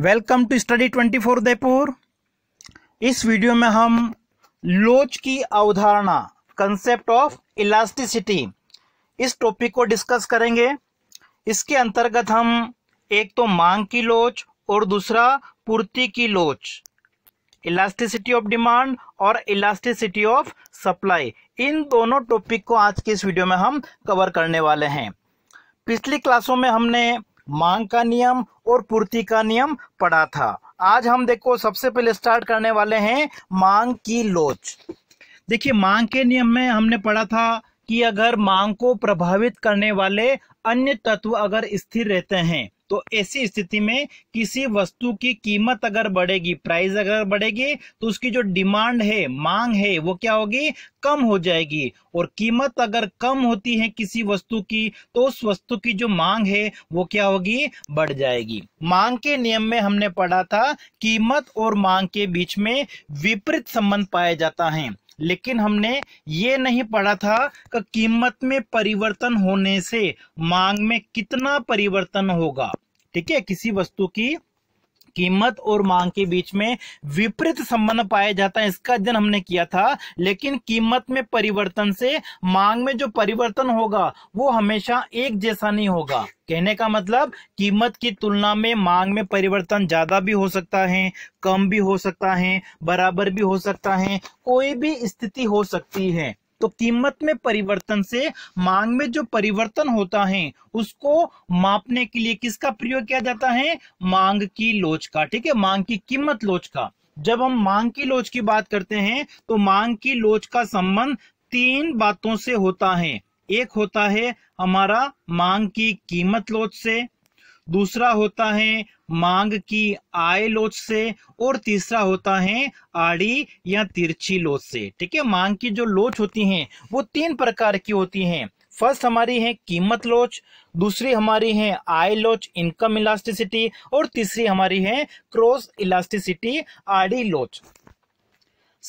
welcome to study twenty four Udaipur इस video में हम लोच की अवधारणा कंसेप्ट ऑफ इलास्टिसिटी इस टॉपिक को डिस्कस करेंगे इसके अंतर्गत हम एक तो मांग की लोच और दूसरा पूर्ति की लोच इलास्टिसिटी ऑफ डिमांड और इलास्टिसिटी ऑफ सप्लाई इन दोनों टॉपिक को आज के इस वीडियो में हम कवर करने वाले हैं पिछली क्लासों में हमने मांग का नियम और पूर्ति का नियम पढ़ा था आज हम देखो सबसे पहले स्टार्ट करने वाले हैं मांग की लोच देखिए मांग के नियम में हमने पढ़ा था कि अगर मांग को प्रभावित करने वाले अन्य तत्व अगर स्थिर रहते हैं तो ऐसी स्थिति में किसी वस्तु की कीमत अगर बढ़ेगी प्राइस अगर बढ़ेगी तो उसकी जो डिमांड है मांग है वो क्या होगी कम हो जाएगी और कीमत अगर कम होती है किसी वस्तु की तो उस वस्तु की जो मांग है वो क्या होगी बढ़ जाएगी मांग के नियम में हमने पढ़ा था कीमत और मांग के बीच में विपरीत संबंध पाया जाता है लेकिन हमने ये नहीं पढ़ा था कि कीमत में परिवर्तन होने से मांग में कितना परिवर्तन होगा ठीक है किसी वस्तु की कीमत और मांग के बीच में विपरीत संबंध पाया जाता है इसका अध्ययन हमने किया था लेकिन कीमत में परिवर्तन से मांग में जो परिवर्तन होगा वो हमेशा एक जैसा नहीं होगा कहने का मतलब कीमत की तुलना में मांग में परिवर्तन ज्यादा भी हो सकता है कम भी हो सकता है बराबर भी हो सकता है कोई भी स्थिति हो सकती है तो कीमत में परिवर्तन से मांग में जो परिवर्तन होता है उसको मापने के लिए किसका प्रयोग किया जाता है मांग की लोच का ठीक है मांग की कीमत लोच का जब हम मांग की लोच की बात करते हैं तो मांग की लोच का संबंध तीन बातों से होता है एक होता है हमारा मांग की कीमत लोच से दूसरा होता है मांग की आय लोच से और तीसरा होता है आड़ी या तिरछी लोच से ठीक है मांग की जो लोच होती है वो तीन प्रकार की होती है फर्स्ट हमारी है कीमत लोच दूसरी हमारी है आय लोच इनकम इलास्टिसिटी और तीसरी हमारी है क्रॉस इलास्टिसिटी आड़ी लोच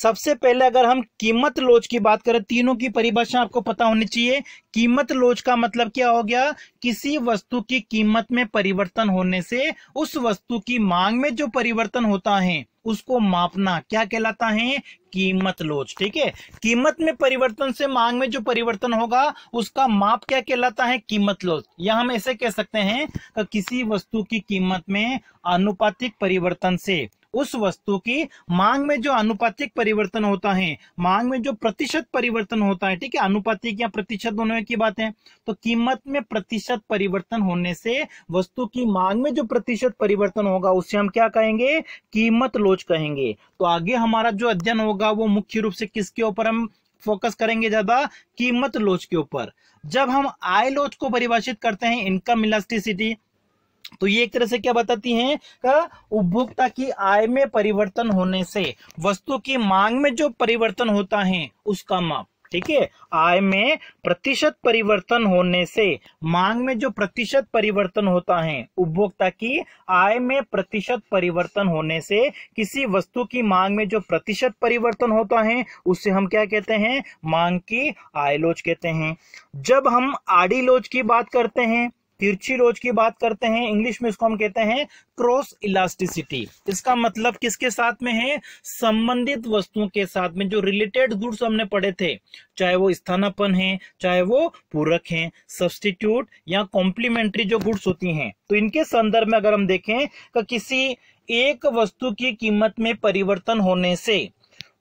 सबसे पहले अगर हम कीमत लोच की बात करें तीनों की परिभाषा आपको पता होनी चाहिए कीमत लोच का मतलब क्या हो गया किसी वस्तु की कीमत में परिवर्तन होने से उस वस्तु की मांग में जो परिवर्तन होता है उसको मापना क्या कहलाता है कीमत लोच ठीक है कीमत में परिवर्तन से मांग में जो परिवर्तन होगा उसका माप क्या कहलाता है कीमत लोच या हम ऐसे कह सकते हैं कि किसी वस्तु की कीमत में आनुपातिक परिवर्तन से उस वस्तु की मांग में जो अनुपातिक परिवर्तन होता है मांग में जो प्रतिशत परिवर्तन होता है ठीक है अनुपातिक या प्रतिशत दोनों की बात है तो कीमत में प्रतिशत परिवर्तन होने से वस्तु की मांग में जो प्रतिशत परिवर्तन होगा उसे हम क्या कहेंगे कीमत लोच कहेंगे तो आगे हमारा जो अध्ययन होगा वो मुख्य रूप से किसके ऊपर हम फोकस करेंगे ज्यादा कीमत लोच के ऊपर जब हम आय लोच को परिभाषित करते हैं इनकम इलास्टिसिटी तो ये एक तरह से क्या बताती हैं उपभोक्ता की आय में परिवर्तन होने से वस्तु की मांग में जो परिवर्तन होता है उसका माप ठीक है आय में प्रतिशत परिवर्तन होने से मांग में जो प्रतिशत परिवर्तन होता है उपभोक्ता की आय में प्रतिशत परिवर्तन होने से किसी वस्तु की मांग में जो प्रतिशत परिवर्तन होता है उसे हम क्या कहते हैं मांग की आय लोच कहते हैं जब हम आड़ी लोच की बात करते हैं तिरछी लोच की बात करते हैं इंग्लिश में इसको हम कहते हैं क्रॉस इलास्टिसिटी इसका मतलब किसके साथ में है संबंधित वस्तुओं के साथ में जो रिलेटेड गुड्स हमने पढ़े थे चाहे वो स्थानापन है चाहे वो पूरक है सब्सटीट्यूट या कॉम्प्लीमेंट्री जो गुड्स होती हैं तो इनके संदर्भ में अगर हम देखें कि किसी एक वस्तु की कीमत में परिवर्तन होने से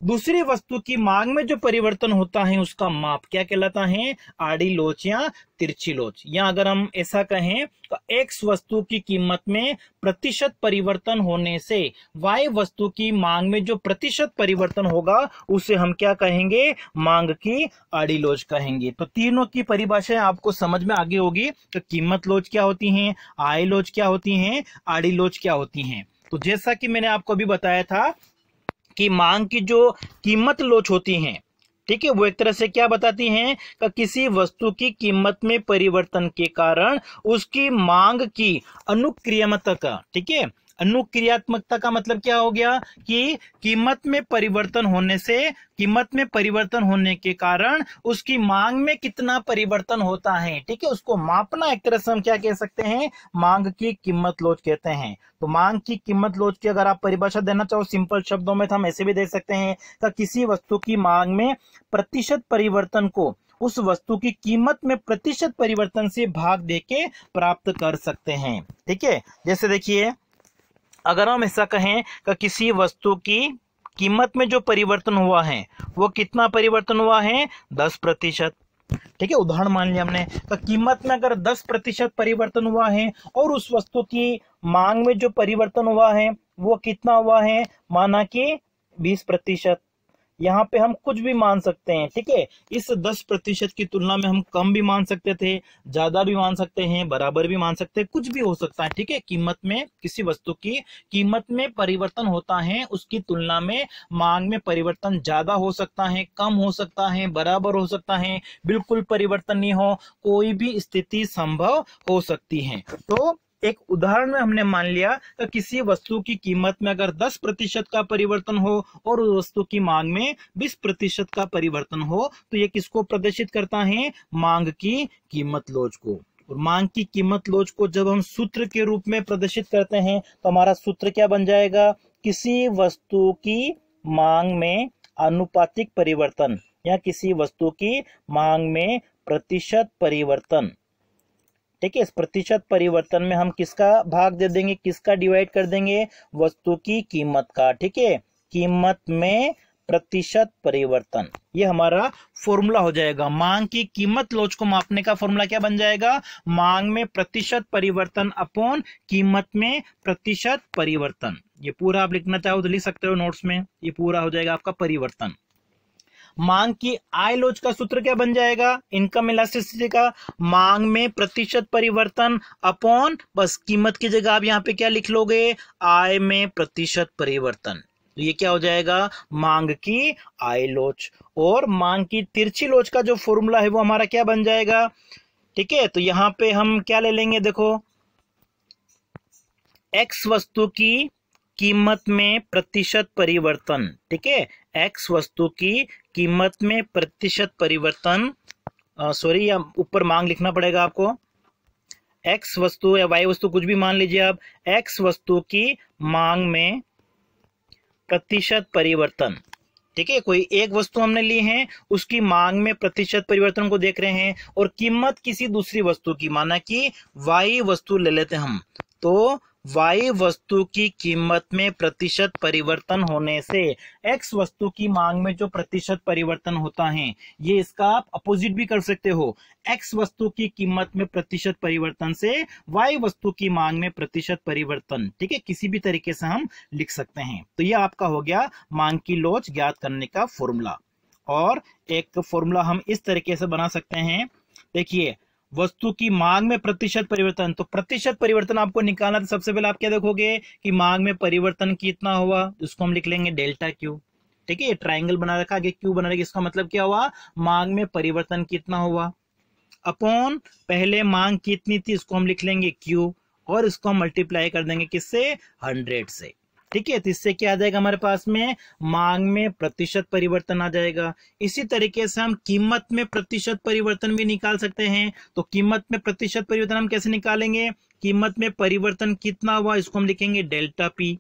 दूसरी वस्तु की मांग में जो परिवर्तन होता है उसका माप क्या कहलाता है आड़ी लोच या तिरछी लोच या अगर हम ऐसा कहें तो एक्स वस्तु की कीमत में प्रतिशत परिवर्तन होने से वाई वस्तु की मांग में जो प्रतिशत परिवर्तन होगा उसे हम क्या कहेंगे मांग की आड़ी लोच कहेंगे तो तीनों की परिभाषाएं आपको समझ में आगे होगी तो कीमत लोच क्या होती है आय लोच क्या होती है आड़ी लोच क्या होती है तो जैसा कि मैंने आपको अभी बताया था कि मांग की जो कीमत लोच होती है ठीक है वो एक तरह से क्या बताती हैं कि किसी वस्तु की कीमत में परिवर्तन के कारण उसकी मांग की अनुक्रियमता का ठीक है अनुक्रियात्मकता का मतलब क्या हो गया कि कीमत में परिवर्तन होने से कीमत में परिवर्तन होने के कारण उसकी मांग में कितना परिवर्तन होता है ठीक है उसको मापना एक तरह से हम क्या कह सकते हैं मांग की कीमत लोच कहते हैं तो मांग की कीमत लोच की अगर आप परिभाषा देना चाहो सिंपल शब्दों में तो हम ऐसे भी दे सकते हैं कि किसी वस्तु की मांग में प्रतिशत परिवर्तन को उस वस्तु की कीमत में प्रतिशत परिवर्तन से भाग देके प्राप्त कर सकते हैं ठीक है जैसे देखिए अगर हम ऐसा कहें कि किसी वस्तु की कीमत में जो परिवर्तन हुआ है वो कितना परिवर्तन हुआ है दस प्रतिशत ठीक है उदाहरण मान लिया हमने तो कीमत में अगर दस प्रतिशत परिवर्तन हुआ है और उस वस्तु की मांग में जो परिवर्तन हुआ है वो कितना हुआ है माना कि बीस प्रतिशत यहाँ पे हम कुछ भी मान सकते हैं ठीक है इस दस प्रतिशत की तुलना में हम कम भी मान सकते थे ज्यादा भी मान सकते हैं बराबर भी मान सकते हैं कुछ भी हो सकता है ठीक है कीमत में किसी वस्तु की कीमत में परिवर्तन होता है उसकी तुलना में मांग में परिवर्तन ज्यादा हो सकता है कम हो सकता है बराबर हो सकता है बिल्कुल परिवर्तन नहीं हो कोई भी स्थिति संभव हो सकती है तो एक उदाहरण में हमने मान लिया कि किसी वस्तु की कीमत में अगर 10 प्रतिशत का परिवर्तन हो और उस वस्तु की मांग में 20 प्रतिशत का परिवर्तन हो तो ये किसको प्रदर्शित करता है मांग की कीमत लोच को और मांग की कीमत लोच को जब हम सूत्र के रूप में प्रदर्शित करते हैं तो हमारा सूत्र क्या बन जाएगा किसी वस्तु की मांग में अनुपातिक परिवर्तन या किसी वस्तु की मांग में प्रतिशत परिवर्तन ठीक है इस प्रतिशत परिवर्तन में हम किसका भाग दे देंगे किसका डिवाइड कर देंगे वस्तु की कीमत का ठीक है कीमत में प्रतिशत परिवर्तन ये हमारा फॉर्मूला हो जाएगा मांग की कीमत लोच को मापने का फॉर्मूला क्या बन जाएगा मांग में प्रतिशत परिवर्तन अपॉन कीमत में प्रतिशत परिवर्तन ये पूरा आप लिखना चाहो तो लिख सकते हो नोट्स में ये पूरा हो जाएगा आपका परिवर्तन मांग की आय लोच का सूत्र क्या बन जाएगा इनकम इलास्टिसिटी का मांग में प्रतिशत परिवर्तन अपॉन बस कीमत की जगह आप यहाँ पे क्या लिख लोगे आय में प्रतिशत परिवर्तन तो ये क्या हो जाएगा मांग की आय लोच और मांग की तिरछी लोच का जो फॉर्मूला है वो हमारा क्या बन जाएगा ठीक है तो यहाँ पे हम क्या ले लेंगे देखो एक्स वस्तु की कीमत में प्रतिशत परिवर्तन ठीक है एक्स वस्तु की कीमत में प्रतिशत परिवर्तन सॉरी या ऊपर मांग लिखना पड़ेगा आपको एक्स वस्तु या वाई वस्तु कुछ भी मान लीजिए आप एक्स वस्तु की मांग में प्रतिशत परिवर्तन ठीक है कोई एक वस्तु हमने ली है उसकी मांग में प्रतिशत परिवर्तन को देख रहे हैं और कीमत किसी दूसरी वस्तु की माना कि वाई वस्तु ले लेते हम तो वाई वस्तु की कीमत में प्रतिशत परिवर्तन होने से एक्स वस्तु की मांग में जो प्रतिशत परिवर्तन होता है ये इसका आप अपोजिट भी कर सकते हो एक्स वस्तु की कीमत में प्रतिशत परिवर्तन से वाई वस्तु की मांग में प्रतिशत परिवर्तन ठीक है किसी भी तरीके से हम लिख सकते हैं तो ये आपका हो गया मांग की लोच ज्ञात करने का फॉर्मूला और एक फॉर्मूला हम इस तरीके से बना सकते हैं देखिए वस्तु की मांग में प्रतिशत परिवर्तन तो प्रतिशत परिवर्तन आपको निकालना था सबसे पहले आप क्या देखोगे कि मांग में परिवर्तन कितना हुआ उसको हम लिख लेंगे डेल्टा क्यू ठीक है ये ट्राइंगल बना रखा आगे क्यू बना रखा इसका मतलब क्या हुआ मांग में परिवर्तन कितना हुआ अपॉन पहले मांग कितनी थी इसको हम लिख लेंगे क्यू और इसको हम मल्टीप्लाई कर देंगे किससे हंड्रेड से ठीक है तो इससे क्या आ जाएगा हमारे पास में मांग में प्रतिशत परिवर्तन आ जाएगा इसी तरीके से हम कीमत में प्रतिशत परिवर्तन भी निकाल सकते हैं तो कीमत में प्रतिशत परिवर्तन हम कैसे निकालेंगे कीमत में परिवर्तन कितना हुआ इसको हम लिखेंगे डेल्टा पी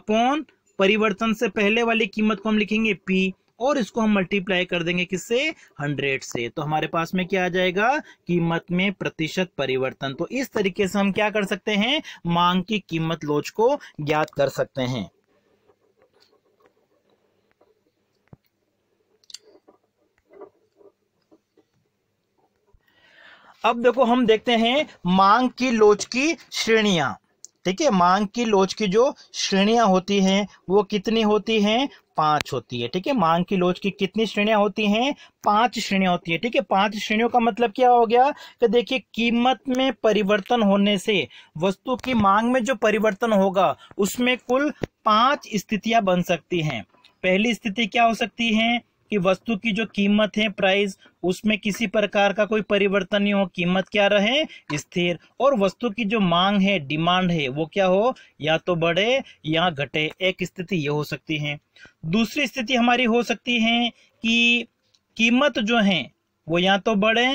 अपॉन परिवर्तन से पहले वाली कीमत को हम लिखेंगे पी और इसको हम मल्टीप्लाई कर देंगे किससे हंड्रेड से तो हमारे पास में क्या आ जाएगा कीमत में प्रतिशत परिवर्तन तो इस तरीके से हम क्या कर सकते हैं मांग की कीमत लोच को ज्ञात कर सकते हैं अब देखो हम देखते हैं मांग की लोच की श्रेणियां ठीक है मांग की लोच की जो श्रेणियां होती हैं वो कितनी होती हैं पांच होती है ठीक है मांग की लोच की कितनी श्रेणियां होती हैं पांच श्रेणियां होती है ठीक है पांच श्रेणियों का मतलब क्या हो गया कि देखिए कीमत में परिवर्तन होने से वस्तु की मांग में जो परिवर्तन होगा उसमें कुल पांच स्थितियां बन सकती हैं पहली स्थिति क्या हो सकती है कि वस्तु की जो कीमत है प्राइस उसमें किसी प्रकार का कोई परिवर्तन नहीं हो कीमत क्या रहे स्थिर और वस्तु की जो मांग है डिमांड है वो क्या हो या तो बढ़े या घटे एक स्थिति ये हो सकती है दूसरी स्थिति हमारी हो सकती है कि कीमत जो है वो या तो बढ़े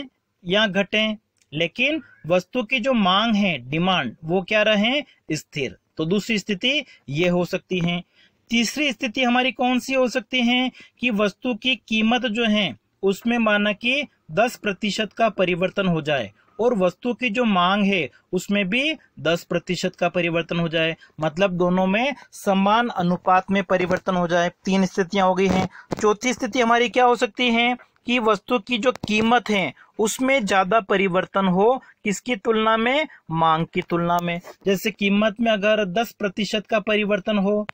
या घटे लेकिन वस्तु की जो मांग है डिमांड वो क्या रहे स्थिर तो दूसरी स्थिति ये हो सकती है तीसरी स्थिति हमारी कौन सी हो सकती है कि वस्तु की कीमत जो है उसमें माना कि दस प्रतिशत का परिवर्तन हो जाए और वस्तु की जो मांग है उसमें भी दस प्रतिशत का परिवर्तन हो जाए मतलब दोनों में समान अनुपात में परिवर्तन हो जाए तीन स्थितियां हो गई हैं चौथी स्थिति हमारी क्या हो सकती है कि वस्तु की जो कीमत है उसमें ज्यादा परिवर्तन हो किसकी तुलना में मांग की तुलना में जैसे कीमत में अगर दस प्रतिशत का परिवर्तन हो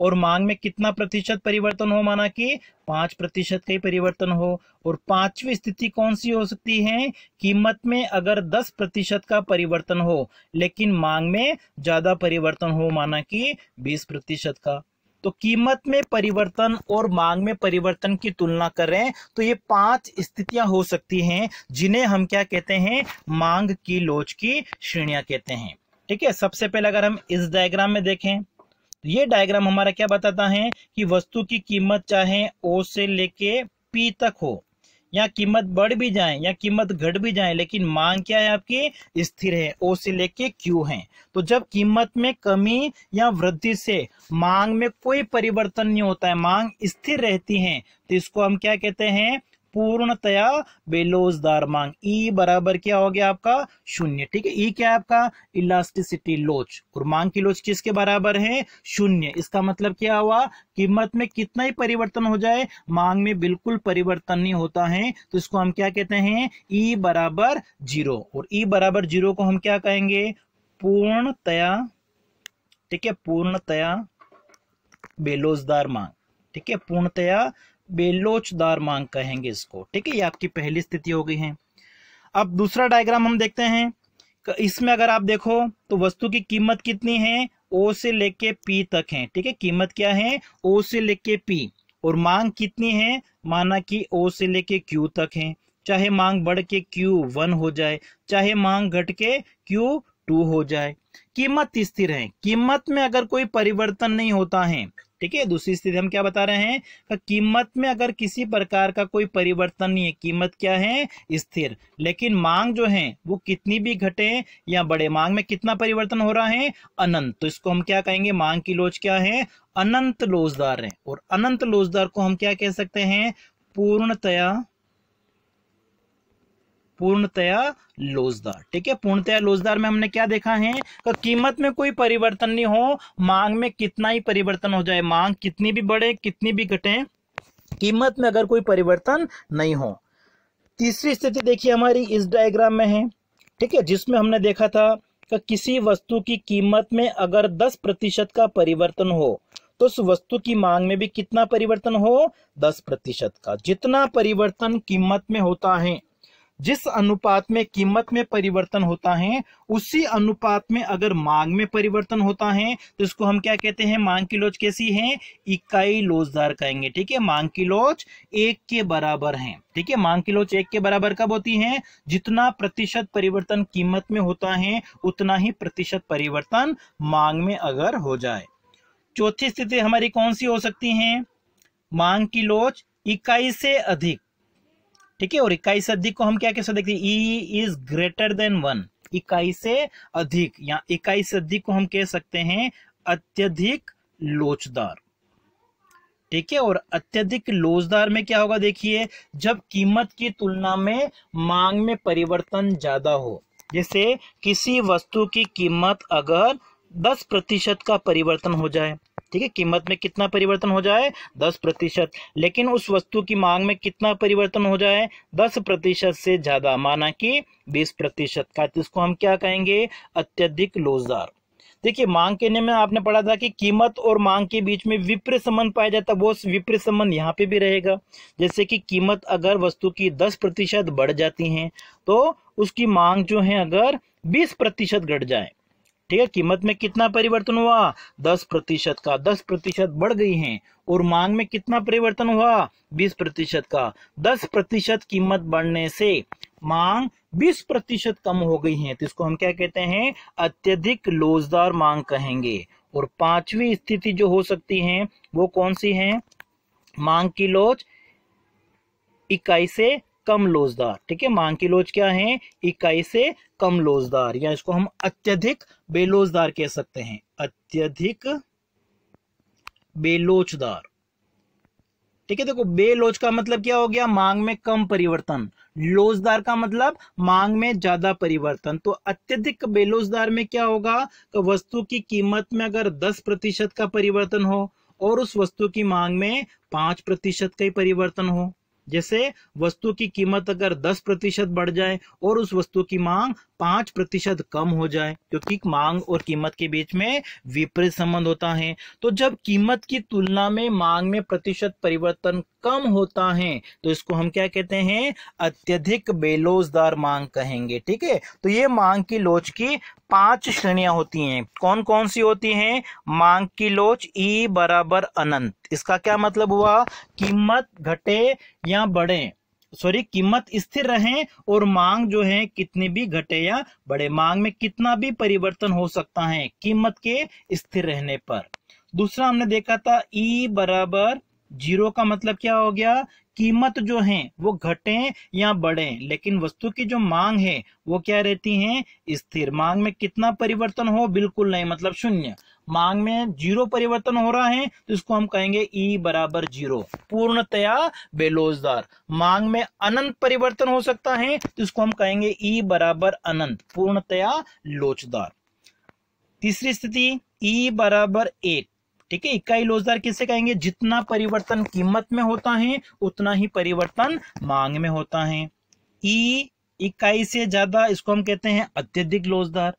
और मांग में कितना प्रतिशत परिवर्तन हो माना कि पांच प्रतिशत का ही परिवर्तन हो और पांचवी स्थिति कौन सी हो सकती है कीमत में अगर दस प्रतिशत का परिवर्तन हो लेकिन मांग में ज्यादा परिवर्तन हो माना कि बीस प्रतिशत का तो कीमत में परिवर्तन और मांग में परिवर्तन की तुलना कर रहे हैं तो ये पांच स्थितियां हो सकती हैं जिन्हें हम क्या कहते हैं मांग की लोच की श्रेणियां कहते हैं ठीक है सबसे पहले अगर हम इस डायग्राम में देखें तो ये डायग्राम हमारा क्या बताता है कि वस्तु की कीमत चाहे ओ से लेके पी तक हो या कीमत बढ़ भी जाए या कीमत घट भी जाए लेकिन मांग क्या है आपकी स्थिर है ओ से लेके क्यू है तो जब कीमत में कमी या वृद्धि से मांग में कोई परिवर्तन नहीं होता है मांग स्थिर रहती है तो इसको हम क्या कहते हैं पूर्णतया बेलोजदार मांग ई e बराबर क्या हो गया आपका शून्य ठीक है ई e क्या है आपका इलास्टिसिटी लोच और मांग की लोच किसके बराबर है शून्य इसका मतलब क्या हुआ कीमत में कितना ही परिवर्तन हो जाए मांग में बिल्कुल परिवर्तन नहीं होता है तो इसको हम क्या कहते हैं ई e बराबर जीरो और ई बराबर जीरो को हम क्या कहेंगे पूर्णतया ठीक है पूर्णतया बेलोजदार मांग ठीक है पूर्णतया बेलोचदार मांग कहेंगे इसको ठीक है ये आपकी पहली स्थिति हो गई है अब दूसरा डायग्राम हम देखते हैं इसमें अगर आप देखो तो वस्तु की कीमत कितनी है ओ से लेके पी तक है ठीक है कीमत क्या है ओ से लेके पी और मांग कितनी है माना कि ओ से लेके क्यू तक है चाहे मांग बढ़ के क्यू वन हो जाए चाहे मांग घट के क्यू टू हो जाए कीमत स्थिर है कीमत में अगर कोई परिवर्तन नहीं होता है ठीक है दूसरी स्थिति हम क्या बता रहे हैं कि कीमत में अगर किसी प्रकार का कोई परिवर्तन नहीं है कीमत क्या है स्थिर लेकिन मांग जो है वो कितनी भी घटे या बड़े मांग में कितना परिवर्तन हो रहा है अनंत तो इसको हम क्या कहेंगे मांग की लोच क्या है अनंत लोजदार है और अनंत लोजदार को हम क्या कह सकते हैं पूर्णतया पूर्णतया लोजदार ठीक है पूर्णतया लोजदार में हमने क्या देखा है कि कीमत में कोई परिवर्तन नहीं हो मांग में कितना ही परिवर्तन हो जाए मांग कितनी भी बढ़े कितनी भी घटे कीमत में अगर कोई परिवर्तन नहीं हो तीसरी स्थिति देखिए हमारी इस डायग्राम में है ठीक है जिसमें हमने देखा था कि किसी वस्तु की कीमत में अगर 10 प्रतिशत का परिवर्तन हो तो उस वस्तु की मांग में भी कितना परिवर्तन हो 10 प्रतिशत का जितना परिवर्तन कीमत में होता है जिस अनुपात में कीमत में परिवर्तन होता है उसी अनुपात में अगर मांग में परिवर्तन होता है तो इसको हम क्या कहते हैं मांग की लोच कैसी है इकाई लोचदार कहेंगे ठीक है मांग की लोच एक के बराबर है ठीक है मांग की लोच एक के बराबर कब होती है जितना प्रतिशत परिवर्तन कीमत में होता है उतना ही प्रतिशत परिवर्तन मांग में अगर हो जाए चौथी स्थिति हमारी कौन सी हो सकती है मांग की लोच इकाई से अधिक ठीक है और इक्कीस से अधिक को हम क्या कैसे देखते हैं E is greater than one इक्कीस से अधिक या इक्कीस से अधिक को हम कह सकते हैं अत्यधिक लोचदार ठीक है और अत्यधिक लोचदार में क्या होगा देखिए जब कीमत की तुलना में मांग में परिवर्तन ज्यादा हो जैसे किसी वस्तु की कीमत अगर दस प्रतिशत का परिवर्तन हो जाए ठीक है कीमत में कितना परिवर्तन हो जाए दस प्रतिशत लेकिन उस वस्तु की मांग में कितना परिवर्तन हो जाए दस प्रतिशत से ज्यादा माना कि बीस प्रतिशत का तो इसको हम क्या कहेंगे अत्यधिक लोजार देखिए मांग के में आपने पढ़ा था कि कीमत और मांग के बीच में विपरीत संबंध पाया जाता वो विपरीत संबंध यहाँ पे भी रहेगा जैसे कि कीमत अगर वस्तु की दस प्रतिशत बढ़ जाती है तो उसकी मांग जो है अगर बीस प्रतिशत घट जाए ठीक है कीमत में कितना परिवर्तन हुआ दस प्रतिशत का दस प्रतिशत बढ़ गई है और मांग में कितना परिवर्तन हुआ बीस प्रतिशत का दस प्रतिशत कीमत बढ़ने से मांग बीस प्रतिशत कम हो गई है तो इसको हम क्या कहते हैं अत्यधिक लोजदार मांग कहेंगे और पांचवी स्थिति जो हो सकती है वो कौन सी है मांग की लोच इकाई से कम लोजदार ठीक है मांग की लोज क्या है इकाई से कम लोजदार या इसको हम अत्यधिक बेलोजदार कह सकते हैं अत्यधिक बेलोचदार ठीक है देखो बेलोच का मतलब क्या हो गया मांग में कम परिवर्तन लोजदार का मतलब मांग में ज्यादा परिवर्तन तो अत्यधिक बेलोजदार में क्या होगा तो वस्तु की कीमत में अगर 10 प्रतिशत का परिवर्तन हो और उस वस्तु की मांग में 5 प्रतिशत का ही परिवर्तन हो जैसे वस्तु की कीमत अगर 10 प्रतिशत बढ़ जाए और उस वस्तु की मांग 5 प्रतिशत कम हो जाए तो क्योंकि मांग और कीमत के बीच में विपरीत संबंध होता है तो जब कीमत की तुलना में मांग में प्रतिशत परिवर्तन कम होता है तो इसको हम क्या कहते हैं अत्यधिक बेलोजदार मांग कहेंगे ठीक है तो ये मांग की लोच की पांच श्रेणियां होती हैं कौन कौन सी होती हैं मांग की लोच ई बराबर अनंत इसका क्या मतलब हुआ कीमत घटे या बढ़े सॉरी कीमत स्थिर रहे और मांग जो है कितनी भी घटे या बढ़े मांग में कितना भी परिवर्तन हो सकता है कीमत के स्थिर रहने पर दूसरा हमने देखा था ई बराबर जीरो का मतलब क्या हो गया कीमत जो है वो घटे या बढ़े लेकिन वस्तु की जो मांग है वो क्या रहती है स्थिर मांग में कितना परिवर्तन हो बिल्कुल नहीं मतलब शून्य मांग में जीरो परिवर्तन हो रहा है तो इसको हम कहेंगे ई e बराबर जीरो पूर्णतया बेलोजदार मांग में अनंत परिवर्तन हो सकता है तो इसको हम कहेंगे ई e बराबर अनंत पूर्णतया लोचदार तीसरी स्थिति ई e बराबर एक ठीक है इकाई लोजदार किसे कहेंगे जितना परिवर्तन कीमत में होता है उतना ही परिवर्तन मांग में होता है ई e इकाई से ज्यादा इसको हम कहते हैं अत्यधिक लोजदार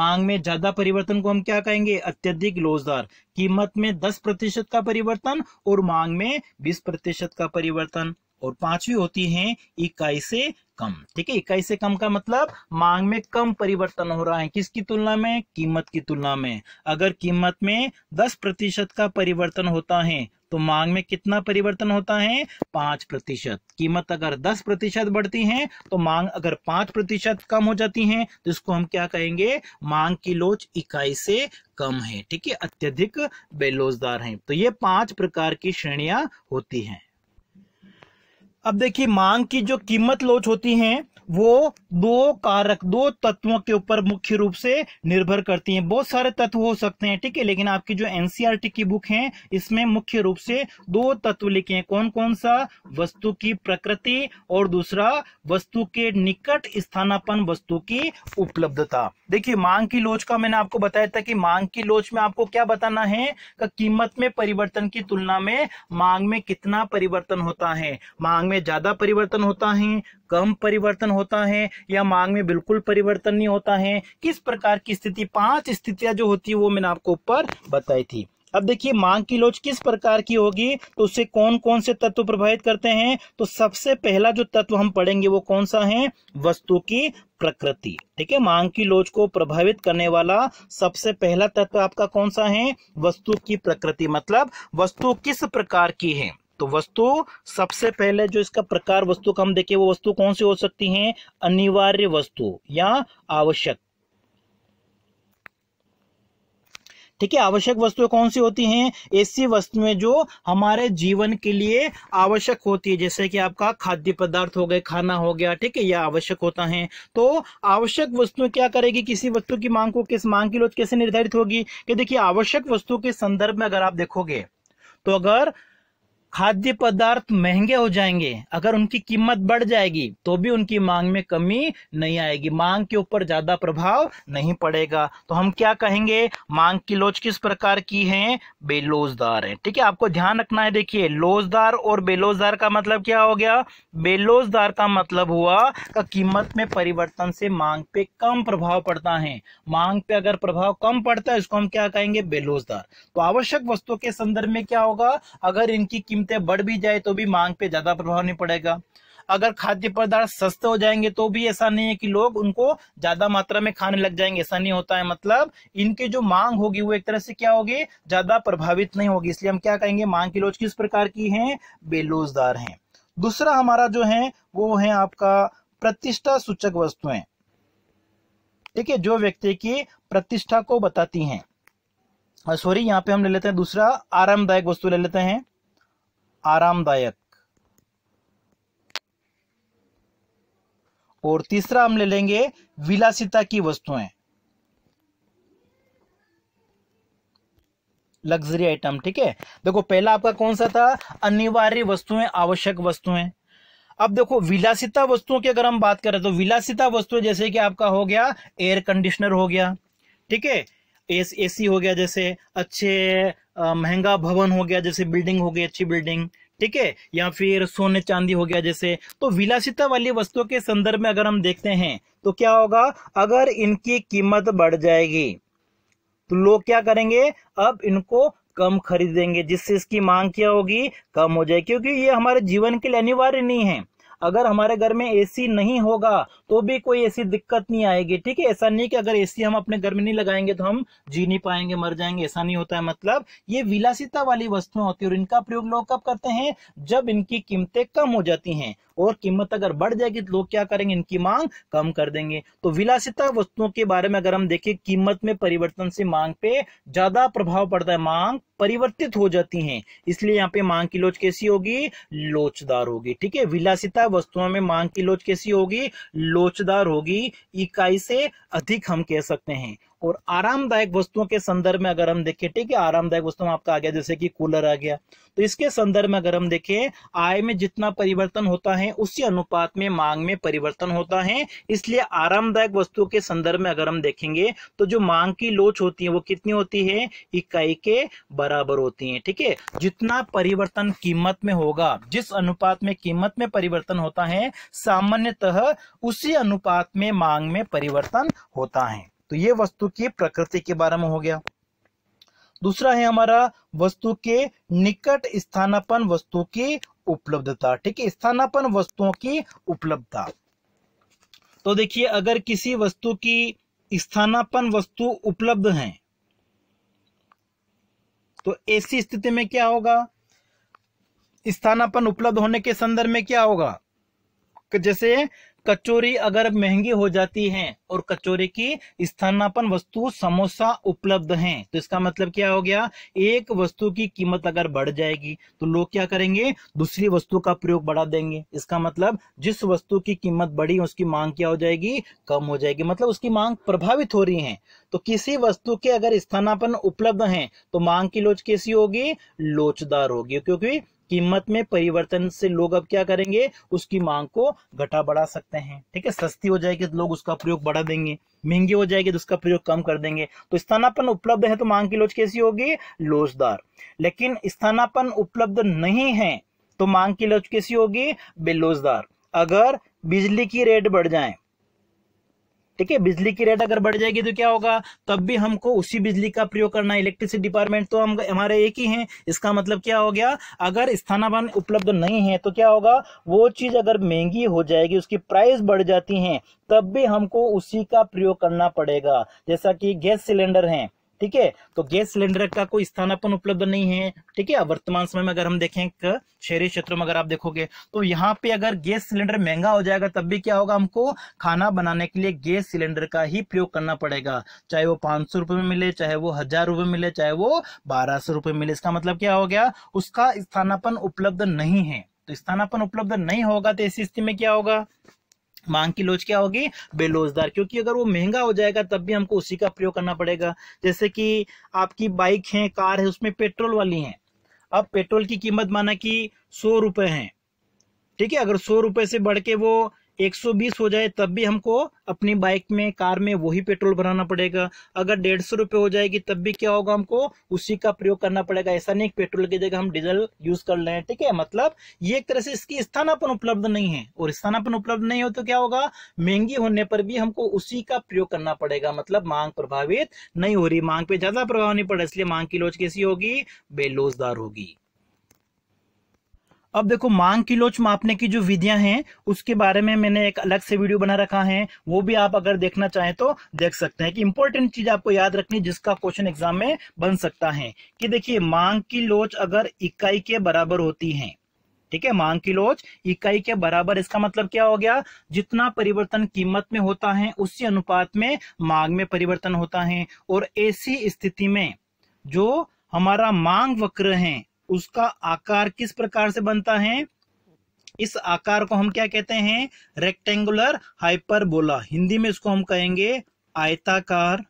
मांग में ज्यादा परिवर्तन को हम क्या कहेंगे अत्यधिक लोजदार कीमत में 10 प्रतिशत का परिवर्तन और मांग में 20 प्रतिशत का परिवर्तन और पांचवी होती है इकाई से कम ठीक है इकाई से कम का मतलब मांग में कम परिवर्तन हो रहा है किसकी तुलना में कीमत की तुलना में अगर कीमत में 10 प्रतिशत का परिवर्तन होता है तो मांग में कितना परिवर्तन होता है पांच प्रतिशत कीमत अगर दस प्रतिशत बढ़ती है तो मांग अगर पांच प्रतिशत कम हो जाती है तो इसको हम क्या कहेंगे मांग की लोच इकाई से कम है ठीक है अत्यधिक बेलोजदार है तो ये पांच प्रकार की श्रेणिया होती है अब देखिए मांग की जो कीमत लोच होती है वो दो कारक दो तत्वों के ऊपर मुख्य रूप से निर्भर करती हैं बहुत सारे तत्व हो सकते हैं ठीक है लेकिन आपकी जो एनसीआरटी e की बुक है इसमें मुख्य रूप से दो तत्व लिखे हैं कौन कौन सा वस्तु की प्रकृति और दूसरा वस्तु के निकट स्थानापन वस्तु की उपलब्धता देखिए मांग की लोच का मैंने आपको बताया था कि मांग की लोच में आपको क्या बताना है कीमत में परिवर्तन की तुलना में मांग में कितना परिवर्तन होता है मांग में में ज़्यादा परिवर्तन होता है कम परिवर्तन होता है या मांग में बिल्कुल परिवर्तन नहीं होता है किस प्रकार की स्थिति पांच स्थितियां जो होती है वो मैंने आपको ऊपर बताई थी अब देखिए मांग की लोच किस प्रकार की होगी तो उससे कौन कौन से तत्व प्रभावित करते हैं तो सबसे पहला जो तत्व हम पढ़ेंगे वो कौन सा है वस्तु की प्रकृति ठीक है मांग की लोच को प्रभावित करने वाला सबसे पहला तत्व आपका कौन सा है वस्तु की प्रकृति मतलब वस्तु किस प्रकार की है तो वस्तु सबसे पहले जो इसका प्रकार वस्तु का हम देखें वो वस्तु कौन सी हो सकती है अनिवार्य वस्तु या आवश्यक ठीक है आवश्यक वस्तुएं कौन सी होती हैं ऐसी वस्तुएं जो हमारे जीवन के लिए आवश्यक होती है जैसे कि आपका खाद्य पदार्थ हो गए खाना हो गया ठीक है यह आवश्यक होता है तो आवश्यक वस्तुएं क्या करेगी किसी वस्तु की मांग को किस मांग की लोच कैसे निर्धारित होगी कि देखिए आवश्यक वस्तु के संदर्भ में अगर आप देखोगे तो अगर खाद्य पदार्थ महंगे हो जाएंगे अगर उनकी कीमत बढ़ जाएगी तो भी उनकी मांग में कमी नहीं आएगी मांग के ऊपर ज्यादा प्रभाव नहीं पड़ेगा तो हम क्या कहेंगे मांग की लोच किस प्रकार की है बेलोजदार है ठीक है आपको ध्यान रखना है देखिए लोजदार और बेलोजदार का मतलब क्या हो गया बेलोजदार का मतलब हुआ का कीमत में परिवर्तन से मांग पे कम प्रभाव पड़ता है मांग पे अगर प्रभाव कम पड़ता है इसको हम क्या कहेंगे बेलोजदार तो आवश्यक वस्तुओं के संदर्भ में क्या होगा अगर इनकी कीमतें बढ़ भी जाए तो भी मांग पे ज्यादा प्रभाव नहीं पड़ेगा अगर खाद्य पदार्थ सस्ते हो जाएंगे तो भी ऐसा नहीं है कि लोग उनको ज्यादा मात्रा में खाने लग जाएंगे ऐसा नहीं होता है मतलब इनकी जो मांग होगी वो एक तरह से क्या होगी ज्यादा प्रभावित नहीं होगी इसलिए हम क्या कहेंगे मांग की लोच किस प्रकार की है बेलोजदार है दूसरा हमारा जो है वो है आपका प्रतिष्ठा सूचक वस्तुएं ठीक है जो व्यक्ति की प्रतिष्ठा को बताती हैं सॉरी यहाँ पे हम ले लेते हैं दूसरा आरामदायक वस्तु ले लेते हैं आरामदायक और तीसरा हम ले लेंगे विलासिता की वस्तुएं लग्जरी आइटम ठीक है देखो पहला आपका कौन सा था अनिवार्य वस्तुएं आवश्यक वस्तुएं अब देखो विलासिता वस्तुओं की अगर हम बात करें तो विलासिता वस्तुएं जैसे कि आपका हो गया एयर कंडीशनर हो गया ठीक है एस एसी हो गया जैसे अच्छे महंगा भवन हो गया जैसे बिल्डिंग हो गई अच्छी बिल्डिंग ठीक है या फिर सोने चांदी हो गया जैसे तो विलासिता वाली वस्तुओं के संदर्भ में अगर हम देखते हैं तो क्या होगा अगर इनकी कीमत बढ़ जाएगी तो लोग क्या करेंगे अब इनको कम खरीदेंगे जिससे इसकी मांग क्या होगी कम हो जाएगी क्योंकि ये हमारे जीवन के लिए अनिवार्य नहीं है अगर हमारे घर में एसी नहीं होगा तो भी कोई ऐसी दिक्कत नहीं आएगी ठीक है ऐसा नहीं कि अगर एसी हम अपने घर में नहीं लगाएंगे तो हम जी नहीं पाएंगे मर जाएंगे ऐसा नहीं होता है मतलब ये विलासिता वाली वस्तुएं होती है और इनका प्रयोग लोग कब करते हैं जब इनकी कीमतें कम हो जाती हैं और कीमत अगर बढ़ जाएगी तो लोग क्या करेंगे इनकी मांग कम कर देंगे तो विलासिता वस्तुओं के बारे में अगर हम देखें कीमत में परिवर्तन से मांग पे ज्यादा प्रभाव पड़ता है मांग परिवर्तित हो जाती हैं इसलिए यहाँ पे मांग की लोच कैसी होगी लोचदार होगी ठीक है विलासिता वस्तुओं में मांग की लोच कैसी होगी लोचदार होगी इकाई से अधिक हम कह सकते हैं और आरामदायक वस्तुओं के संदर्भ में अगर हम देखें ठीक है आरामदायक वस्तु में आपका आ गया जैसे कि कूलर आ गया तो इसके संदर्भ में अगर हम देखें आय में जितना परिवर्तन होता है उसी अनुपात में मांग में परिवर्तन होता है इसलिए आरामदायक वस्तुओं के संदर्भ में अगर हम देखेंगे तो जो मांग की लोच होती है वो कितनी होती है इकाई के बराबर होती है ठीक है जितना परिवर्तन कीमत में होगा जिस अनुपात में कीमत में परिवर्तन होता है सामान्यतः उसी अनुपात में मांग में परिवर्तन होता है तो ये वस्तु की प्रकृति के बारे में हो गया दूसरा है हमारा वस्तु के निकट स्थानापन वस्तु की उपलब्धता ठीक है स्थानापन वस्तुओं की उपलब्धता तो देखिए अगर किसी वस्तु की स्थानापन वस्तु उपलब्ध है तो ऐसी स्थिति में क्या होगा स्थानापन उपलब्ध होने के संदर्भ में क्या होगा जैसे कचोरी अगर महंगी हो जाती है और कचोरी की स्थानापन वस्तु समोसा उपलब्ध है तो इसका मतलब क्या हो गया एक वस्तु की कीमत अगर बढ़ जाएगी तो लोग क्या करेंगे दूसरी वस्तु का प्रयोग बढ़ा देंगे इसका मतलब जिस वस्तु की कीमत बढ़ी उसकी मांग क्या हो जाएगी कम हो जाएगी मतलब उसकी मांग प्रभावित हो रही है तो किसी वस्तु के अगर स्थानापन उपलब्ध है तो मांग की लोच कैसी होगी लोचदार होगी क्योंकि कीमत में परिवर्तन से लोग अब क्या करेंगे उसकी मांग को घटा बढ़ा सकते हैं ठीक है सस्ती हो जाएगी तो लोग उसका प्रयोग बढ़ा देंगे महंगी हो जाएगी तो उसका प्रयोग कम कर देंगे तो स्थानापन उपलब्ध है तो मांग की लोच कैसी होगी लोचदार लेकिन स्थानापन उपलब्ध नहीं है तो मांग की लोच कैसी होगी बेलोजदार अगर बिजली की रेट बढ़ जाए ठीक है बिजली की रेट अगर बढ़ जाएगी तो क्या होगा तब भी हमको उसी बिजली का प्रयोग करना है इलेक्ट्रिसिटी डिपार्टमेंट तो हम हमारे एक ही हैं इसका मतलब क्या हो गया अगर स्थानापन उपलब्ध नहीं है तो क्या होगा वो चीज़ अगर महंगी हो जाएगी उसकी प्राइस बढ़ जाती है तब भी हमको उसी का प्रयोग करना पड़ेगा जैसा कि गैस सिलेंडर हैं ठीक है तो गैस सिलेंडर का कोई स्थानापन उपलब्ध नहीं है ठीक है वर्तमान समय में अगर हम देखें शहरी क्षेत्रों में अगर आप देखोगे तो यहाँ पे अगर गैस सिलेंडर महंगा हो जाएगा तब भी क्या होगा हमको खाना बनाने के लिए गैस सिलेंडर का ही प्रयोग करना पड़ेगा चाहे वो पांच सौ रुपए में मिले चाहे वो हजार रुपये मिले चाहे वो बारह सौ रुपये मिले इसका मतलब क्या हो गया उसका स्थानापन उपलब्ध नहीं है तो स्थानापन उपलब्ध नहीं होगा तो ऐसी स्थिति में क्या होगा मांग की लोच क्या होगी बेलोजदार क्योंकि अगर वो महंगा हो जाएगा तब भी हमको उसी का प्रयोग करना पड़ेगा जैसे कि आपकी बाइक है कार है उसमें पेट्रोल वाली है अब पेट्रोल की कीमत माना कि सौ रुपए है ठीक है अगर सौ रुपए से बढ़ के वो 120 हो जाए तब भी हमको अपनी बाइक में कार में वही पेट्रोल भराना पड़ेगा अगर डेढ़ सौ रुपये हो जाएगी तब भी क्या होगा हमको उसी का प्रयोग करना पड़ेगा ऐसा नहीं पेट्रोल की जगह हम डीजल यूज कर रहे हैं ठीक है मतलब ये एक तरह से इसकी स्थानापन उपलब्ध नहीं है और स्थानापन उपलब्ध नहीं हो तो क्या होगा महंगी होने पर भी हमको उसी का प्रयोग करना पड़ेगा मतलब मांग प्रभावित नहीं हो रही मांग पे ज्यादा प्रभाव नहीं पड़ रहा इसलिए मांग की लोच कैसी होगी बेलोजदार होगी अब देखो मांग की लोच मापने की जो विधियां हैं उसके बारे में मैंने एक अलग से वीडियो बना रखा है वो भी आप अगर देखना चाहें तो देख सकते हैं कि इंपॉर्टेंट चीज आपको याद रखनी जिसका क्वेश्चन एग्जाम में बन सकता है कि देखिए मांग की लोच अगर इकाई के बराबर होती है ठीक है मांग की लोच इकाई के बराबर इसका मतलब क्या हो गया जितना परिवर्तन कीमत में होता है उसी अनुपात में मांग में परिवर्तन होता है और ऐसी स्थिति में जो हमारा मांग वक्र है उसका आकार किस प्रकार से बनता है इस आकार को हम क्या कहते हैं रेक्टेंगुलर हाइपरबोला हिंदी में इसको हम कहेंगे आयताकार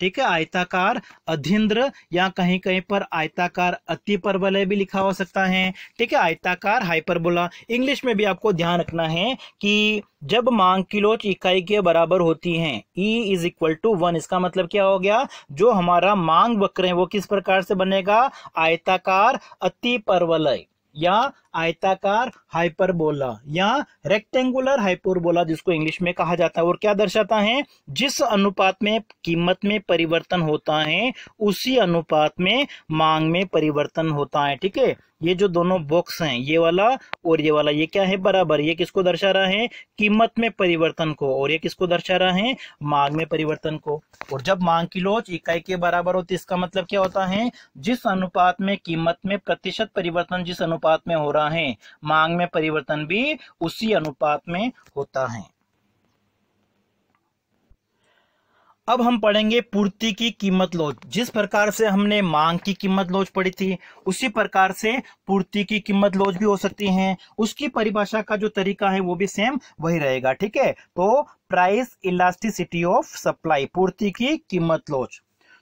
ठीक है आयताकार अधिन्द्र या कहीं कहीं पर आयताकार अति परवलय भी लिखा हो सकता है ठीक है आयताकार हाइपरबोला इंग्लिश में भी आपको ध्यान रखना है कि जब मांग की लोच इकाई के बराबर होती है E is equal to one इसका मतलब क्या हो गया जो हमारा मांग वक्र है वो किस प्रकार से बनेगा आयताकार अति परवलय या आयताकार हाइपरबोला या रेक्टेंगुलर हाइपरबोला जिसको इंग्लिश में कहा जाता है और क्या दर्शाता है जिस अनुपात में कीमत में परिवर्तन होता है उसी अनुपात में मांग में परिवर्तन होता है ठीक है ये जो दोनों बॉक्स हैं ये वाला और ये वाला ये क्या है बराबर ये किसको दर्शा रहा है कीमत में परिवर्तन को और ये किसको दर्शा रहा है मांग में परिवर्तन को और जब मांग की लोच इकाई के बराबर होती है इसका मतलब क्या होता है जिस अनुपात में कीमत में प्रतिशत परिवर्तन जिस अनुपात में हो रहा चुका है मांग में परिवर्तन भी उसी अनुपात में होता है अब हम पढ़ेंगे पूर्ति की कीमत लोच जिस प्रकार से हमने मांग की कीमत लोच पढ़ी थी उसी प्रकार से पूर्ति की कीमत लोच भी हो सकती है उसकी परिभाषा का जो तरीका है वो भी सेम वही रहेगा ठीक है तो प्राइस इलास्टिसिटी ऑफ सप्लाई पूर्ति की कीमत लोच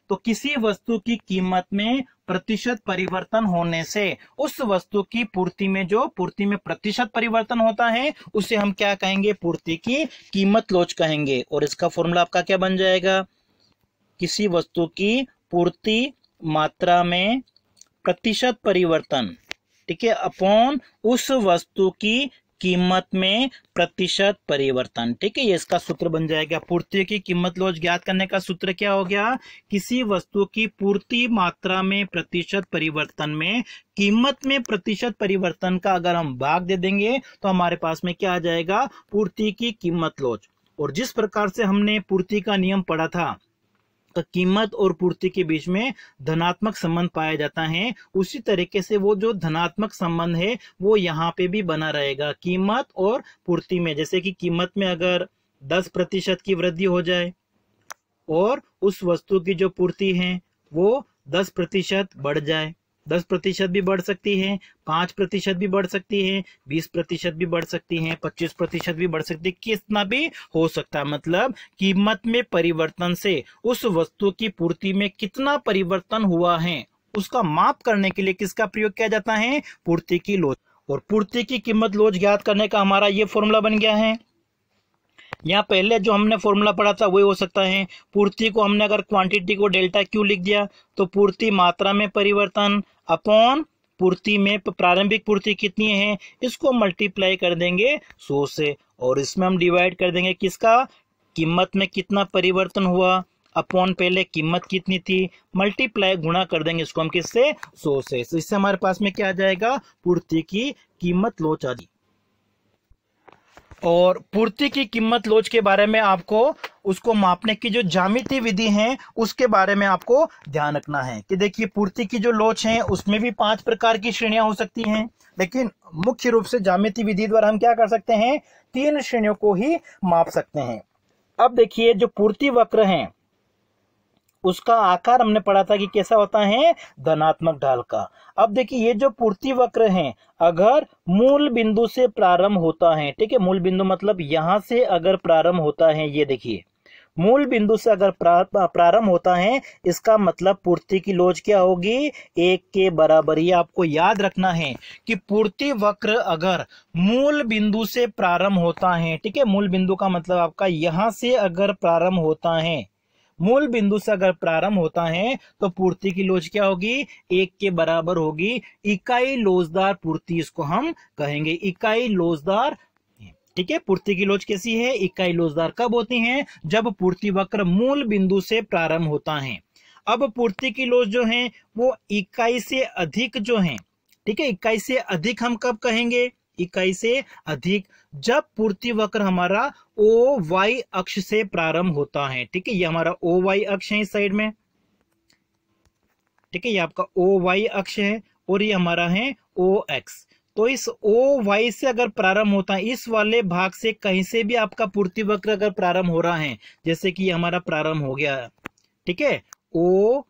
तो किसी वस्तु की कीमत में प्रतिशत परिवर्तन होने से उस वस्तु की पूर्ति में जो पूर्ति में प्रतिशत परिवर्तन होता है उसे हम क्या कहेंगे पूर्ति की कीमत लोच कहेंगे और इसका फॉर्मूला आपका क्या बन जाएगा किसी वस्तु की पूर्ति मात्रा में प्रतिशत परिवर्तन ठीक है अपॉन उस वस्तु की कीमत में प्रतिशत परिवर्तन ठीक है ये इसका सूत्र बन जाएगा पूर्ति की कीमत लोज ज्ञात करने का सूत्र क्या हो गया किसी वस्तु की पूर्ति मात्रा में प्रतिशत परिवर्तन में कीमत में प्रतिशत परिवर्तन का अगर हम भाग दे देंगे तो हमारे पास में क्या आ जाएगा पूर्ति की कीमत लोज और जिस प्रकार से हमने पूर्ति का नियम पढ़ा था तो कीमत और पूर्ति के बीच में धनात्मक संबंध पाया जाता है उसी तरीके से वो जो धनात्मक संबंध है वो यहाँ पे भी बना रहेगा कीमत और पूर्ति में जैसे कि कीमत में अगर दस प्रतिशत की वृद्धि हो जाए और उस वस्तु की जो पूर्ति है वो दस प्रतिशत बढ़ जाए दस प्रतिशत भी बढ़ सकती है पांच प्रतिशत भी बढ़ सकती है बीस प्रतिशत भी बढ़ सकती है पच्चीस प्रतिशत भी बढ़ सकती है कितना भी हो सकता है मतलब कीमत में परिवर्तन से उस वस्तु की पूर्ति में कितना परिवर्तन हुआ है उसका माप करने के लिए किसका प्रयोग किया जाता है पूर्ति की लोच और पूर्ति की कीमत लोच ज्ञात करने का हमारा ये फॉर्मूला बन गया है यहाँ पहले जो हमने फॉर्मूला पढ़ा था वही हो सकता है पूर्ति को हमने अगर क्वांटिटी को डेल्टा क्यू लिख दिया तो पूर्ति मात्रा में परिवर्तन अपॉन पूर्ति में प्रारंभिक पूर्ति कितनी है इसको मल्टीप्लाई कर देंगे सो से और इसमें हम डिवाइड कर देंगे किसका कीमत में कितना परिवर्तन हुआ अपॉन पहले कीमत कितनी थी मल्टीप्लाई गुणा कर देंगे इसको हम किससे सो से तो इससे हमारे पास में क्या आ जाएगा पूर्ति की कीमत लोच आ और पूर्ति की कीमत लोच के बारे में आपको उसको मापने की जो जामिति विधि है उसके बारे में आपको ध्यान रखना है कि देखिए पूर्ति की जो लोच है उसमें भी पांच प्रकार की श्रेणियां हो सकती हैं लेकिन मुख्य रूप से जामिति विधि द्वारा हम क्या कर सकते हैं तीन श्रेणियों को ही माप सकते हैं अब देखिए जो पूर्ति वक्र है उसका आकार हमने पढ़ा था कि कैसा होता है धनात्मक ढाल का अब देखिए ये जो पूर्ति वक्र है अगर मूल बिंदु से प्रारंभ होता है ठीक है मूल बिंदु मतलब यहां से अगर प्रारंभ होता है ये देखिए मूल बिंदु से अगर प्रारंभ होता है इसका मतलब पूर्ति की लोच क्या होगी एक के बराबर ये आपको याद रखना है कि पूर्ति वक्र अगर मूल बिंदु से प्रारंभ होता है ठीक है मूल बिंदु का मतलब आपका यहां से अगर प्रारंभ होता है मूल बिंदु से अगर प्रारंभ होता है तो पूर्ति की लोज क्या होगी एक के बराबर होगी इकाई लोजदार पूर्ति इसको हम कहेंगे इकाई लोजदार ठीक है पूर्ति की लोच कैसी है इकाई लोजदार कब होती है जब पूर्ति वक्र मूल बिंदु से प्रारंभ होता है अब पूर्ति की लोच जो है वो इकाई से अधिक जो है ठीक है इकाई से अधिक हम कब कहेंगे इकाई से अधिक जब पूर्ति वक्र हमारा ओ वाई अक्ष से प्रारंभ होता है ठीक है ये हमारा ओ वाई अक्ष है इस साइड में ठीक है ये आपका ओ वाई अक्ष है और ये हमारा है ओ एक्स तो इस ओ वाई से अगर प्रारंभ होता है इस वाले भाग से कहीं से भी आपका पूर्ति वक्र अगर प्रारंभ हो रहा है जैसे कि हमारा प्रारंभ हो गया ठीक है ओ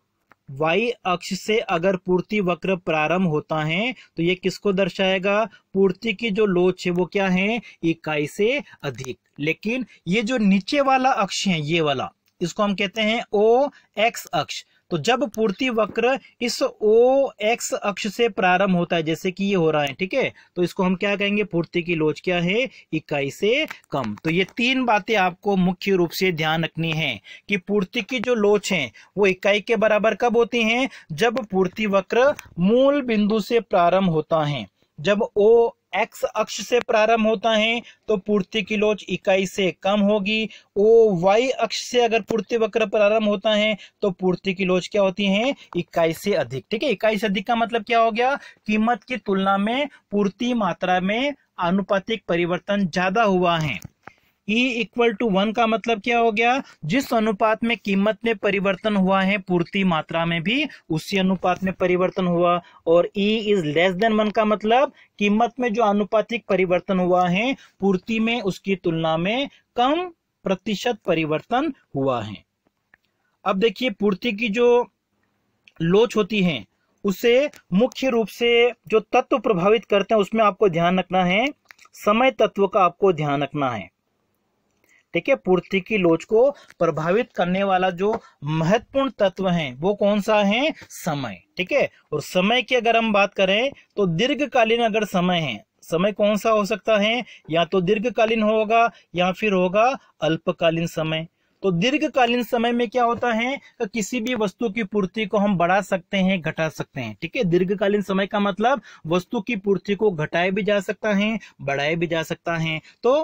वाई अक्ष से अगर पूर्ति वक्र प्रारंभ होता है तो ये किसको दर्शाएगा पूर्ति की जो लोच है वो क्या है इकाई से अधिक लेकिन ये जो नीचे वाला अक्ष है ये वाला इसको हम कहते हैं ओ एक्स अक्ष तो जब पूर्ति वक्र इस ओ एक्स अक्ष से प्रारंभ होता है जैसे कि ये हो रहा है ठीक है तो इसको हम क्या कहेंगे पूर्ति की लोच क्या है इकाई से कम तो ये तीन बातें आपको मुख्य रूप से ध्यान रखनी है कि पूर्ति की जो लोच है वो इकाई के बराबर कब होती है जब पूर्ति वक्र मूल बिंदु से प्रारंभ होता है जब ओ एक्स अक्ष से प्रारंभ होता है तो पूर्ति की लोच इकाई से कम होगी ओ वाई अक्ष से अगर पूर्ति वक्र प्रारंभ होता है तो पूर्ति की लोच क्या होती है इकाई से अधिक ठीक है इकाई से अधिक का मतलब क्या हो गया कीमत की तुलना में पूर्ति मात्रा में आनुपातिक परिवर्तन ज्यादा हुआ है ई इक्वल टू वन का मतलब क्या हो गया जिस अनुपात में कीमत में परिवर्तन हुआ है पूर्ति मात्रा में भी उसी अनुपात में परिवर्तन हुआ और E is less than one का मतलब कीमत में जो अनुपातिक परिवर्तन हुआ है पूर्ति में उसकी तुलना में कम प्रतिशत परिवर्तन हुआ है अब देखिए पूर्ति की जो लोच होती है उसे मुख्य रूप से जो तत्व प्रभावित करते हैं उसमें आपको ध्यान रखना है समय तत्व का आपको ध्यान रखना है ठीक है पूर्ति की लोच को प्रभावित करने वाला जो महत्वपूर्ण तत्व है वो कौन सा है समय ठीक है और समय की अगर हम बात करें तो दीर्घकालीन अगर समय है समय कौन सा हो सकता है या तो दीर्घकालीन होगा या फिर होगा अल्पकालीन समय तो दीर्घकालीन समय में क्या होता है कि किसी भी वस्तु की पूर्ति को हम बढ़ा सकते हैं घटा सकते हैं ठीक है दीर्घकालीन समय का मतलब वस्तु की पूर्ति को घटाया भी जा सकता है बढ़ाया भी जा सकता है तो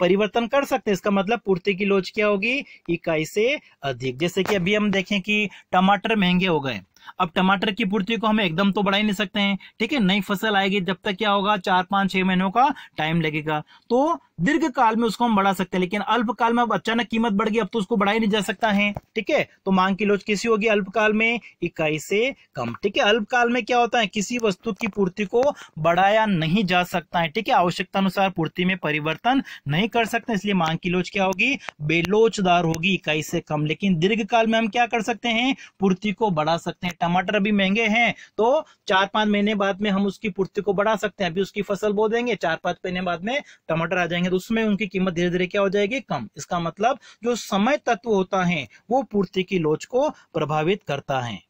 परिवर्तन कर सकते हैं इसका मतलब पूर्ति की लोच क्या होगी इकाई से अधिक जैसे कि अभी हम देखें कि टमाटर महंगे हो गए अब टमाटर की पूर्ति को हम एकदम तो बढ़ा ही नहीं सकते हैं ठीक है नई फसल आएगी जब तक क्या होगा चार पांच छह महीनों का टाइम लगेगा तो दीर्घ काल में उसको हम बढ़ा सकते हैं लेकिन अल्पकाल में अब अचानक कीमत बढ़ गई अब तो उसको बढ़ाया नहीं जा सकता है ठीक है तो मांग की लोच किसी होगी अल्पकाल में इकाई से कम ठीक है अल्पकाल में क्या होता है किसी वस्तु की पूर्ति को बढ़ाया नहीं जा सकता है ठीक है आवश्यकता अनुसार पूर्ति में परिवर्तन नहीं कर सकते इसलिए मांग की लोच क्या होगी बेलोचदार होगी इकाई से कम लेकिन दीर्घ काल में हम क्या कर सकते हैं पूर्ति को बढ़ा सकते हैं टमाटर अभी महंगे हैं तो चार पांच महीने बाद में हम उसकी पूर्ति को बढ़ा सकते हैं अभी उसकी फसल बो देंगे चार पांच महीने बाद में टमाटर आ जाएंगे है तो उसमें उनकी कीमत धीरे धीरे क्या हो जाएगी कम इसका मतलब जो समय तत्व होता है वो पूर्ति की लोच को प्रभावित करता है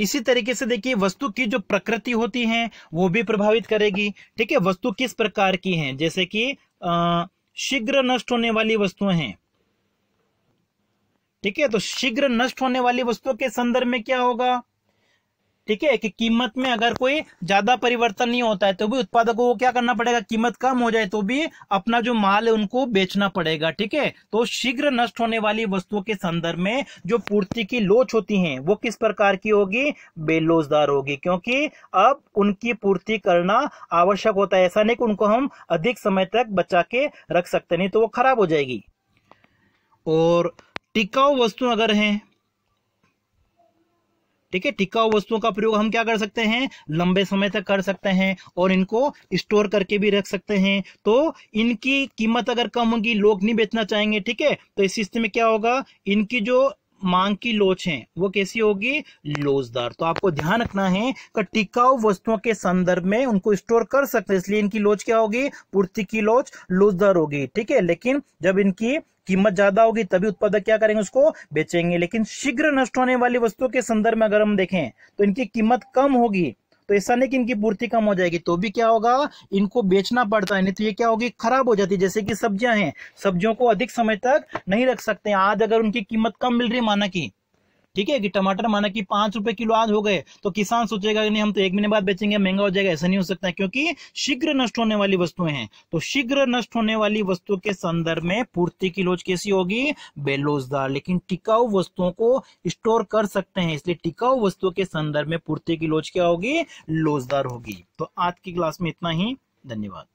इसी तरीके से देखिए वस्तु की जो प्रकृति होती है वो भी प्रभावित करेगी ठीक है वस्तु किस प्रकार की है जैसे कि शीघ्र नष्ट होने वाली वस्तुएं हैं ठीक है तो शीघ्र नष्ट होने वाली वस्तुओं के संदर्भ में क्या होगा ठीक है कि कीमत में अगर कोई ज्यादा परिवर्तन नहीं होता है तो भी उत्पादकों को क्या करना पड़ेगा कीमत कम हो जाए तो भी अपना जो माल है उनको बेचना पड़ेगा ठीक है तो शीघ्र नष्ट होने वाली वस्तुओं के संदर्भ में जो पूर्ति की लोच होती है वो किस प्रकार की होगी बेलोजदार होगी क्योंकि अब उनकी पूर्ति करना आवश्यक होता है ऐसा नहीं कि उनको हम अधिक समय तक बचा के रख सकते नहीं तो वो खराब हो जाएगी और टिकाऊ वस्तु अगर हैं ठीक है टिकाऊ वस्तुओं का प्रयोग हम क्या कर सकते हैं लंबे समय तक कर सकते हैं और इनको स्टोर करके भी रख सकते हैं तो इनकी कीमत अगर कम होगी लोग नहीं बेचना चाहेंगे ठीक है तो इस स्थिति में क्या होगा इनकी जो मांग की लोच है वो कैसी होगी लोचदार तो आपको ध्यान रखना है कि टिकाऊ वस्तुओं के संदर्भ में उनको स्टोर कर सकते हैं इसलिए इनकी लोच क्या होगी पूर्ति की लोच लोचदार होगी ठीक है लेकिन जब इनकी कीमत ज्यादा होगी तभी उत्पादक क्या करेंगे उसको बेचेंगे लेकिन शीघ्र नष्ट होने वाली वस्तुओं के संदर्भ में अगर हम देखें तो इनकी कीमत कम होगी तो ऐसा नहीं कि इनकी पूर्ति कम हो जाएगी तो भी क्या होगा इनको बेचना पड़ता है नहीं तो ये क्या होगी खराब हो जाती है जैसे कि सब्जियां हैं सब्जियों को अधिक समय तक नहीं रख सकते आज अगर उनकी कीमत कम मिल रही माना की ठीक है कि टमाटर माना कि पांच रुपए किलो आज हो गए तो किसान सोचेगा कि नहीं हम तो एक महीने बाद बेचेंगे महंगा हो जाएगा ऐसा नहीं हो सकता है क्योंकि शीघ्र नष्ट होने वाली वस्तुएं हैं तो शीघ्र नष्ट होने वाली वस्तु के संदर्भ में पूर्ति की लोच कैसी होगी बेलोजदार लेकिन टिकाऊ वस्तुओं को स्टोर कर सकते हैं इसलिए टिकाऊ वस्तुओं के संदर्भ में पूर्ति की लोच क्या होगी लोजदार होगी तो आज की क्लास में इतना ही धन्यवाद